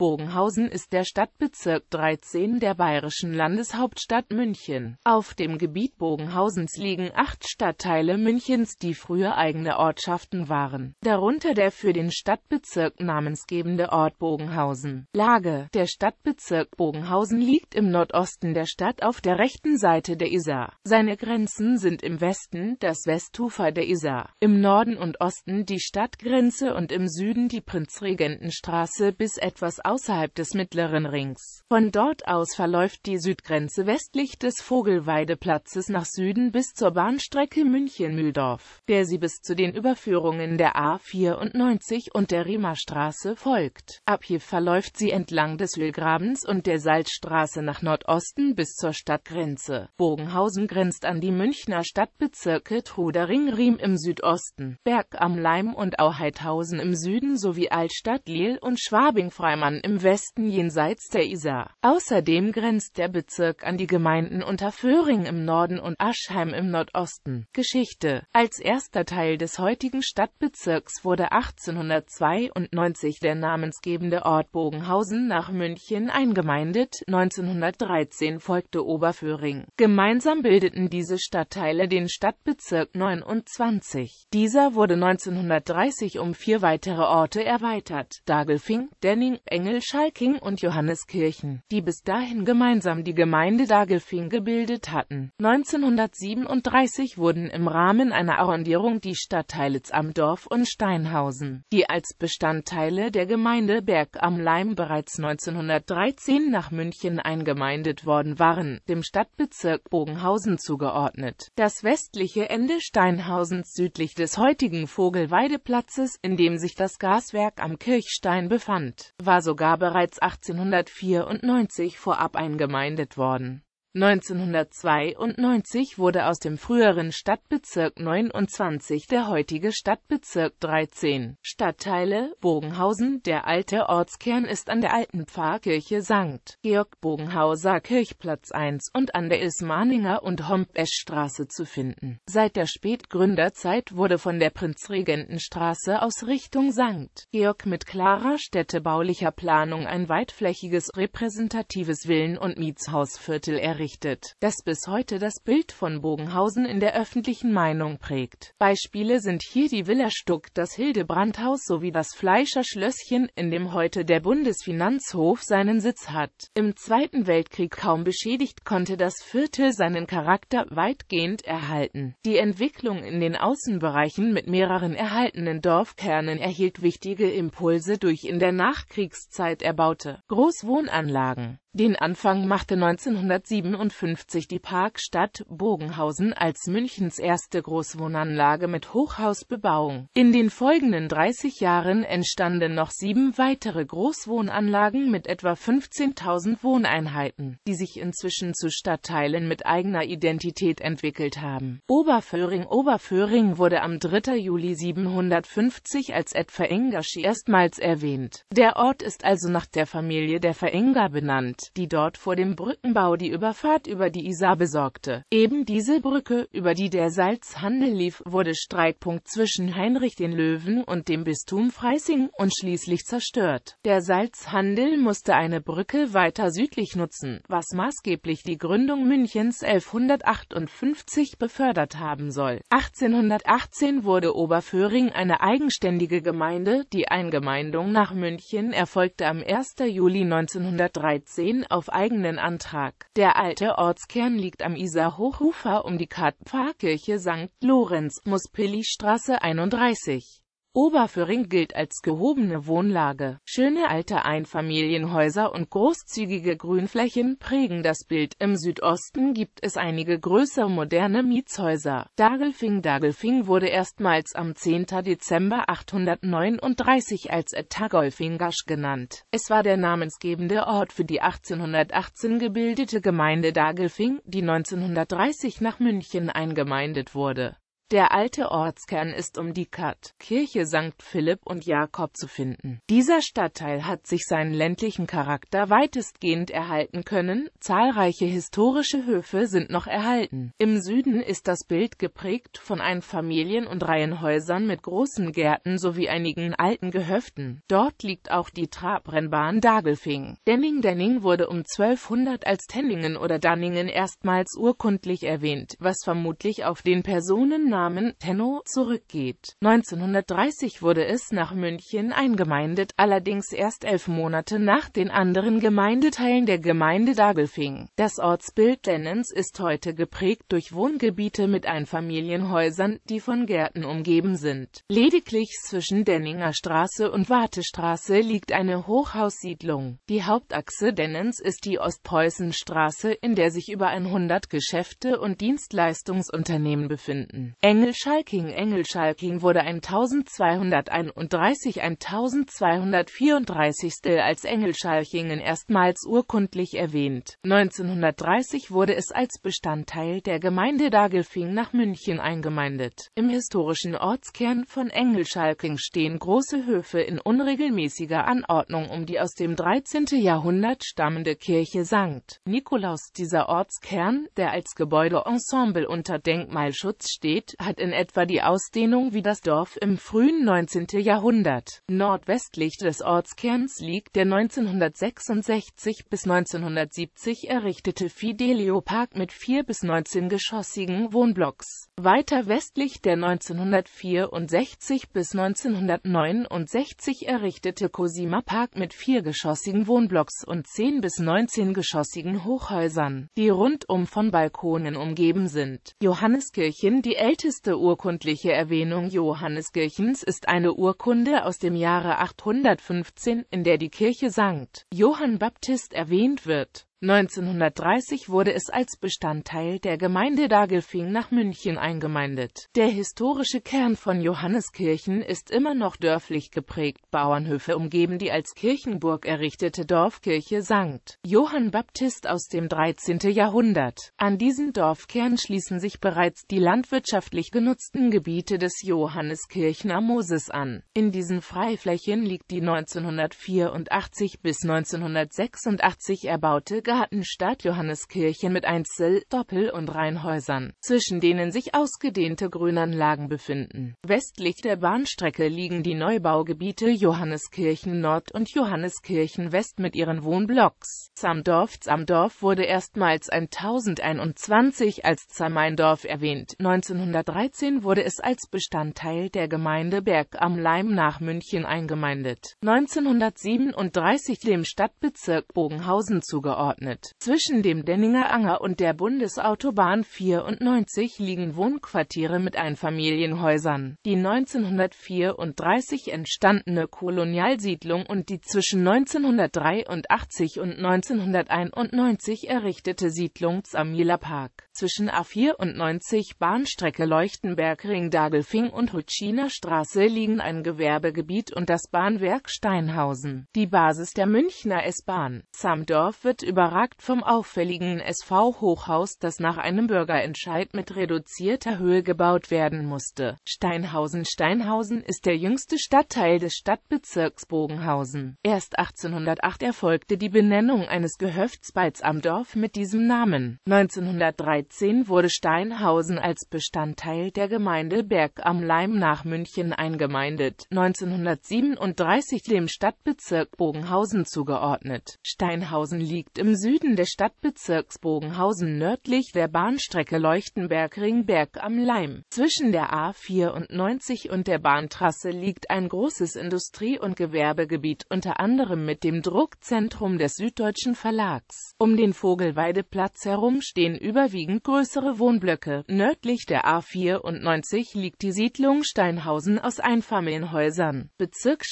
Bogenhausen ist der Stadtbezirk 13 der bayerischen Landeshauptstadt München. Auf dem Gebiet Bogenhausens liegen acht Stadtteile Münchens, die früher eigene Ortschaften waren, darunter der für den Stadtbezirk namensgebende Ort Bogenhausen. Lage Der Stadtbezirk Bogenhausen liegt im Nordosten der Stadt auf der rechten Seite der Isar. Seine Grenzen sind im Westen das Westufer der Isar, im Norden und Osten die Stadtgrenze und im Süden die Prinzregentenstraße bis etwas außerhalb des Mittleren Rings. Von dort aus verläuft die Südgrenze westlich des Vogelweideplatzes nach Süden bis zur Bahnstrecke München-Mühldorf, der sie bis zu den Überführungen der A94 und der Riemerstraße folgt. Ab hier verläuft sie entlang des Ölgrabens und der Salzstraße nach Nordosten bis zur Stadtgrenze. Bogenhausen grenzt an die Münchner Stadtbezirke Trudering-Riem im Südosten, Berg am Leim und Auheithausen im Süden sowie Altstadt, Lil und Schwabing-Freimann im Westen jenseits der Isar. Außerdem grenzt der Bezirk an die Gemeinden Unterföhring im Norden und Aschheim im Nordosten. Geschichte Als erster Teil des heutigen Stadtbezirks wurde 1892 der namensgebende Ort Bogenhausen nach München eingemeindet, 1913 folgte Oberföhring. Gemeinsam bildeten diese Stadtteile den Stadtbezirk 29. Dieser wurde 1930 um vier weitere Orte erweitert. Dagelfing, Denning, Engel Daniel Schalking und Johannes Kirchen, die bis dahin gemeinsam die Gemeinde Dagelfing gebildet hatten. 1937 wurden im Rahmen einer Arrondierung die Stadtteile Zamdorf und Steinhausen, die als Bestandteile der Gemeinde Berg am Leim bereits 1913 nach München eingemeindet worden waren, dem Stadtbezirk Bogenhausen zugeordnet. Das westliche Ende Steinhausens südlich des heutigen Vogelweideplatzes, in dem sich das Gaswerk am Kirchstein befand, war sogar sogar bereits 1894 vorab eingemeindet worden 1992 wurde aus dem früheren Stadtbezirk 29 der heutige Stadtbezirk 13. Stadtteile Bogenhausen Der alte Ortskern ist an der alten Pfarrkirche St. Georg Bogenhauser Kirchplatz 1 und an der Ismaninger und Hompeschstraße zu finden. Seit der Spätgründerzeit wurde von der Prinzregentenstraße aus Richtung St. Georg mit klarer städtebaulicher Planung ein weitflächiges repräsentatives Villen- und Mietshausviertel errichtet errichtet, das bis heute das Bild von Bogenhausen in der öffentlichen Meinung prägt. Beispiele sind hier die Villa Stuck, das Hildebrandhaus sowie das Fleischer Schlösschen, in dem heute der Bundesfinanzhof seinen Sitz hat. Im Zweiten Weltkrieg kaum beschädigt, konnte das Viertel seinen Charakter weitgehend erhalten. Die Entwicklung in den Außenbereichen mit mehreren erhaltenen Dorfkernen erhielt wichtige Impulse durch in der Nachkriegszeit erbaute Großwohnanlagen. Den Anfang machte 1957 die Parkstadt Bogenhausen als Münchens erste Großwohnanlage mit Hochhausbebauung. In den folgenden 30 Jahren entstanden noch sieben weitere Großwohnanlagen mit etwa 15.000 Wohneinheiten, die sich inzwischen zu Stadtteilen mit eigener Identität entwickelt haben. Oberföhring Oberföhring wurde am 3. Juli 750 als Edverengasch erstmals erwähnt. Der Ort ist also nach der Familie der Verenger benannt die dort vor dem Brückenbau die Überfahrt über die Isar besorgte. Eben diese Brücke, über die der Salzhandel lief, wurde Streitpunkt zwischen Heinrich den Löwen und dem Bistum Freising und schließlich zerstört. Der Salzhandel musste eine Brücke weiter südlich nutzen, was maßgeblich die Gründung Münchens 1158 befördert haben soll. 1818 wurde Oberföhring eine eigenständige Gemeinde, die Eingemeindung nach München erfolgte am 1. Juli 1913 Verein auf eigenen Antrag. Der alte Ortskern liegt am Isar-Hochufer um die Kartpfarrkirche St. Lorenz, Muspilli-Straße 31. Oberföhring gilt als gehobene Wohnlage. Schöne alte Einfamilienhäuser und großzügige Grünflächen prägen das Bild. Im Südosten gibt es einige größere moderne Mietshäuser. Dagelfing Dagelfing wurde erstmals am 10. Dezember 839 als Tagolfingasch genannt. Es war der namensgebende Ort für die 1818 gebildete Gemeinde Dagelfing, die 1930 nach München eingemeindet wurde der alte Ortskern ist um die Kat, Kirche St. Philipp und Jakob zu finden. Dieser Stadtteil hat sich seinen ländlichen Charakter weitestgehend erhalten können, zahlreiche historische Höfe sind noch erhalten. Im Süden ist das Bild geprägt von ein Familien- und Reihenhäusern mit großen Gärten sowie einigen alten Gehöften. Dort liegt auch die Trabrennbahn Dagelfing. Denning-Denning wurde um 1200 als Tenningen oder Danningen erstmals urkundlich erwähnt, was vermutlich auf den Personennamen Namen Tenno zurückgeht. 1930 wurde es nach München eingemeindet, allerdings erst elf Monate nach den anderen Gemeindeteilen der Gemeinde Dagelfing. Das Ortsbild Lennens ist heute geprägt durch Wohngebiete mit Einfamilienhäusern, die von Gärten umgeben sind. Lediglich zwischen Denninger Straße und Wartestraße liegt eine Hochhaussiedlung. Die Hauptachse Dennens ist die Ostpreußenstraße, in der sich über 100 Geschäfte und Dienstleistungsunternehmen befinden. Engelschalking Engelschalking wurde 1231 1234 als Engelschalkingen erstmals urkundlich erwähnt. 1930 wurde es als Bestandteil der Gemeinde Dagelfing nach München eingemeindet. Im historischen Ortskern von Engelschalking stehen große Höfe in unregelmäßiger Anordnung um die aus dem 13. Jahrhundert stammende Kirche St. Nikolaus. Dieser Ortskern, der als Gebäudeensemble unter Denkmalschutz steht, hat in etwa die Ausdehnung wie das Dorf im frühen 19. Jahrhundert. Nordwestlich des Ortskerns liegt der 1966 bis 1970 errichtete Fidelio Park mit vier bis 19 geschossigen Wohnblocks. Weiter westlich der 1964 bis 1969 errichtete Cosima Park mit viergeschossigen Wohnblocks und 10 bis 19 geschossigen Hochhäusern, die rundum von Balkonen umgeben sind. Johanneskirchen Die älteste älteste urkundliche Erwähnung Johanneskirchens ist eine Urkunde aus dem Jahre 815, in der die Kirche Sankt Johann Baptist erwähnt wird 1930 wurde es als Bestandteil der Gemeinde Dagelfing nach München eingemeindet. Der historische Kern von Johanneskirchen ist immer noch dörflich geprägt. Bauernhöfe umgeben die als Kirchenburg errichtete Dorfkirche St. Johann Baptist aus dem 13. Jahrhundert. An diesen Dorfkern schließen sich bereits die landwirtschaftlich genutzten Gebiete des Johanneskirchen am Moses an. In diesen Freiflächen liegt die 1984 bis 1986 erbaute hatten Stadt Johanneskirchen mit Einzel-, Doppel- und Reihenhäusern, zwischen denen sich ausgedehnte Grünanlagen befinden. Westlich der Bahnstrecke liegen die Neubaugebiete Johanneskirchen Nord und Johanneskirchen West mit ihren Wohnblocks. Zamdorf Zamdorf wurde erstmals 1021 als Zermeindorf erwähnt. 1913 wurde es als Bestandteil der Gemeinde Berg am Leim nach München eingemeindet. 1937 dem Stadtbezirk Bogenhausen zugeordnet angeordnet. Zwischen dem Denninger Anger und der Bundesautobahn 94 liegen Wohnquartiere mit Einfamilienhäusern. Die 1934 entstandene Kolonialsiedlung und die zwischen 1983 und 1991 errichtete Siedlung Zamila Park. Zwischen A94 Bahnstrecke Leuchtenberg-Ring-Dagelfing und Hutschiner Straße liegen ein Gewerbegebiet und das Bahnwerk Steinhausen. Die Basis der Münchner S-Bahn. Zamdorf wird über ragt vom auffälligen SV-Hochhaus, das nach einem Bürgerentscheid mit reduzierter Höhe gebaut werden musste. Steinhausen-Steinhausen ist der jüngste Stadtteil des Stadtbezirks Bogenhausen. Erst 1808 erfolgte die Benennung eines Gehöfts Beitz-Amdorf mit diesem Namen. 1913 wurde Steinhausen als Bestandteil der Gemeinde Berg am Leim nach München eingemeindet, 1937 dem Stadtbezirk Bogenhausen zugeordnet. Steinhausen liegt im Süden des Stadtbezirks Bogenhausen nördlich der Bahnstrecke Leuchtenberg-Ringberg am Leim. Zwischen der A 94 und der Bahntrasse liegt ein großes Industrie- und Gewerbegebiet, unter anderem mit dem Druckzentrum des Süddeutschen Verlags. Um den Vogelweideplatz herum stehen überwiegend größere Wohnblöcke. Nördlich der A 94 liegt die Siedlung Steinhausen aus Einfamilienhäusern, Bezirk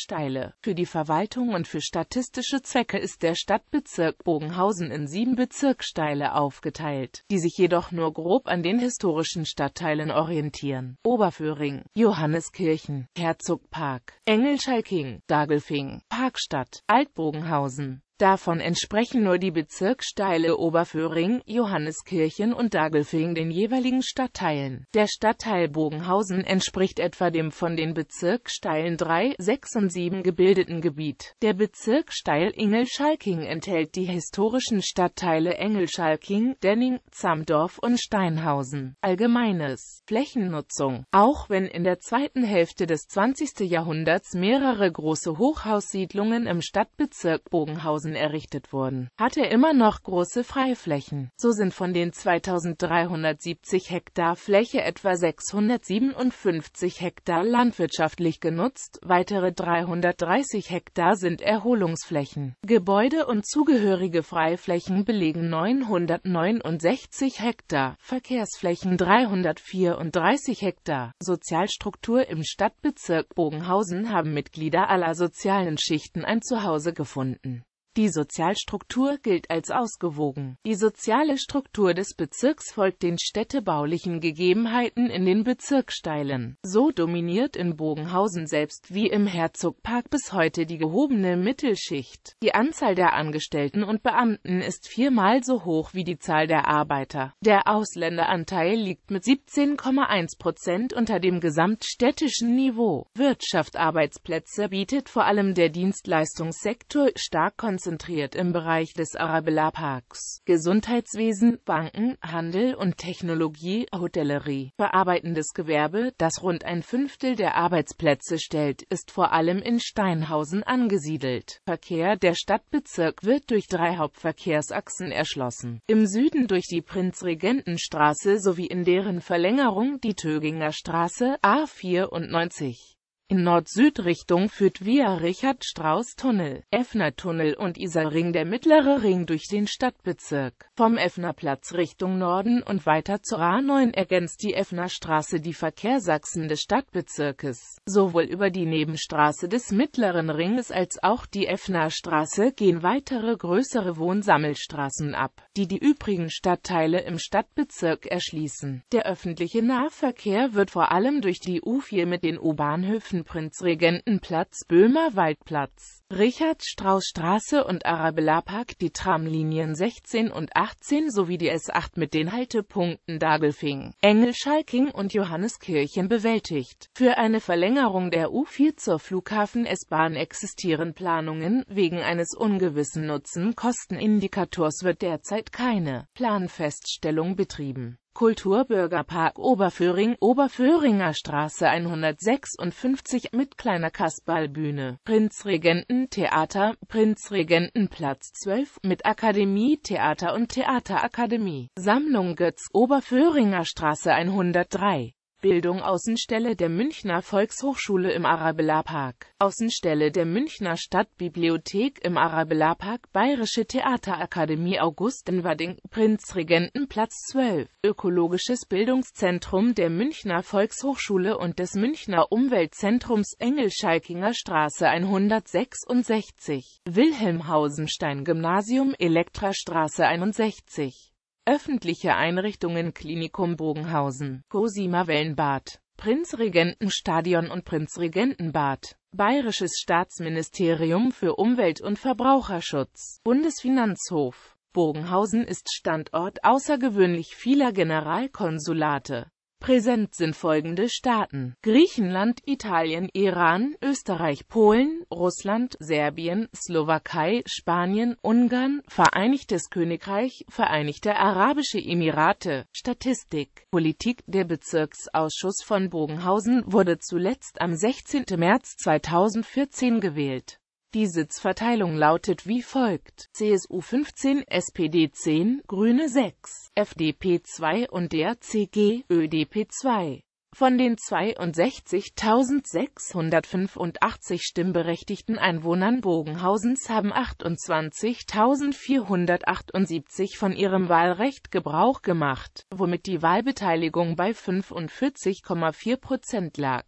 Für die Verwaltung und für statistische Zwecke ist der Stadtbezirk Bogenhausen Sachsen in sieben Bezirksteile aufgeteilt, die sich jedoch nur grob an den historischen Stadtteilen orientieren. Oberföhring, Johanneskirchen, Herzogpark, Engelschalking, Dagelfing, Parkstadt, Altbogenhausen, Davon entsprechen nur die Bezirksteile Oberföhring, Johanneskirchen und Dagelfing den jeweiligen Stadtteilen. Der Stadtteil Bogenhausen entspricht etwa dem von den Bezirksteilen 3, 6 und 7 gebildeten Gebiet. Der Bezirksteil Ingelschalking enthält die historischen Stadtteile Engelschalking, Denning, Zamdorf und Steinhausen. Allgemeines Flächennutzung Auch wenn in der zweiten Hälfte des 20. Jahrhunderts mehrere große Hochhaussiedlungen im Stadtbezirk Bogenhausen Straßen errichtet wurden, hat er immer noch große Freiflächen. So sind von den 2370 Hektar Fläche etwa 657 Hektar landwirtschaftlich genutzt, weitere 330 Hektar sind Erholungsflächen. Gebäude und zugehörige Freiflächen belegen 969 Hektar, Verkehrsflächen 334 Hektar. Sozialstruktur im Stadtbezirk Bogenhausen haben Mitglieder aller sozialen Schichten ein Zuhause gefunden. Die Sozialstruktur gilt als ausgewogen. Die soziale Struktur des Bezirks folgt den städtebaulichen Gegebenheiten in den Bezirksteilen. So dominiert in Bogenhausen selbst wie im Herzogpark bis heute die gehobene Mittelschicht. Die Anzahl der Angestellten und Beamten ist viermal so hoch wie die Zahl der Arbeiter. Der Ausländeranteil liegt mit 17,1 Prozent unter dem gesamtstädtischen Niveau. Wirtschaftsarbeitsplätze bietet vor allem der Dienstleistungssektor stark konzentriert konzentriert im Bereich des Arabella-Parks, Gesundheitswesen, Banken, Handel und Technologie, Hotellerie, verarbeitendes Gewerbe, das rund ein Fünftel der Arbeitsplätze stellt, ist vor allem in Steinhausen angesiedelt. Verkehr Der Stadtbezirk wird durch drei Hauptverkehrsachsen erschlossen. Im Süden durch die Prinzregentenstraße sowie in deren Verlängerung die Töginger Straße A94. In Nord-Süd-Richtung führt via Richard-Strauß-Tunnel, Effner-Tunnel und Isarring der mittlere Ring durch den Stadtbezirk. Vom Effnerplatz Richtung Norden und weiter zur A9 ergänzt die Effnerstraße die Verkehrsachsen des Stadtbezirkes. Sowohl über die Nebenstraße des mittleren Ringes als auch die Effnerstraße gehen weitere größere Wohnsammelstraßen ab, die die übrigen Stadtteile im Stadtbezirk erschließen. Der öffentliche Nahverkehr wird vor allem durch die U4 mit den U-Bahnhöfen Flughafen Prinzregentenplatz, Böhmerwaldplatz, Richard-Strauß-Straße und Arabella-Park die Tramlinien 16 und 18 sowie die S8 mit den Haltepunkten Dagelfing, Engelschalking und Johanneskirchen bewältigt. Für eine Verlängerung der U4 zur Flughafen-S-Bahn existieren Planungen, wegen eines ungewissen nutzen kostenindikators wird derzeit keine Planfeststellung betrieben. Kulturbürgerpark Oberföhring, Oberföhringer Straße 156 mit kleiner Kasperlbühne, Prinzregenten Theater, Prinzregentenplatz 12 mit Akademie Theater und Theaterakademie, Sammlung Götz, Oberföhringer Straße 103. Bildung Außenstelle der Münchner Volkshochschule im Arabella Park, Außenstelle der Münchner Stadtbibliothek im Arabella Park, Bayerische Theaterakademie August-Enwerding, Prinzregentenplatz 12, Ökologisches Bildungszentrum der Münchner Volkshochschule und des Münchner Umweltzentrums Engelschalkinger Straße 166, Wilhelmhausenstein-Gymnasium Elektra Straße 61 Öffentliche Einrichtungen Klinikum Bogenhausen, Cosima Wellenbad, Prinzregentenstadion und Prinzregentenbad. Bayerisches Staatsministerium für Umwelt und Verbraucherschutz, Bundesfinanzhof. Bogenhausen ist Standort außergewöhnlich vieler Generalkonsulate Präsent sind folgende Staaten. Griechenland, Italien, Iran, Österreich, Polen, Russland, Serbien, Slowakei, Spanien, Ungarn, Vereinigtes Königreich, Vereinigte Arabische Emirate. Statistik. Politik Der Bezirksausschuss von Bogenhausen wurde zuletzt am 16. März 2014 gewählt die Sitzverteilung lautet wie folgt. CSU 15, SPD 10, Grüne 6, FDP 2 und der CG, ÖDP 2. Von den 62.685 stimmberechtigten Einwohnern Bogenhausens haben 28.478 von ihrem Wahlrecht Gebrauch gemacht, womit die Wahlbeteiligung bei 45,4 Prozent lag